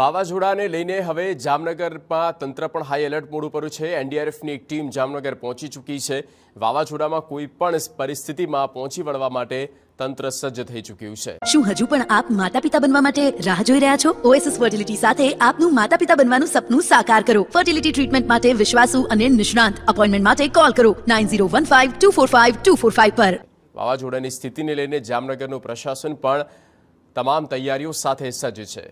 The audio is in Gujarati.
વાવાઝોડાને લઈને હવે જામનગરમાં તંત્ર પણ હાઈ એલર્ટ મોડ ઉપર છે એનડીઆરએફની એક ટીમ જામનગર પહોંચી ચૂકી છે વાવાઝોડામાં કોઈ પણ પરિસ્થિતિમાં પહોંચી વળવા માટે તંત્ર સજ્જ થઈ ચૂક્યું છે શું હજુ પણ આપ માતા પિતા બનવા માટે રાહ જોઈ રહ્યા છો ઓએસએસ ફર્ટિલિટી સાથે આપનું માતા પિતા બનવાનું સપનું સાકાર કરો ફર્ટિલિટી ટ્રીટમેન્ટ માટે વિશ્વાસુ અને નિષ્ણાંત અપોઇન્ટમેન્ટ માટે કોલ કરો nine zero one five two four five two four five પર વાવાઝોડાની સ્થિતિને લઈને જામનગરનું પ્રશાસન પણ તમામ તૈયારીઓ સાથે સજ્જ છે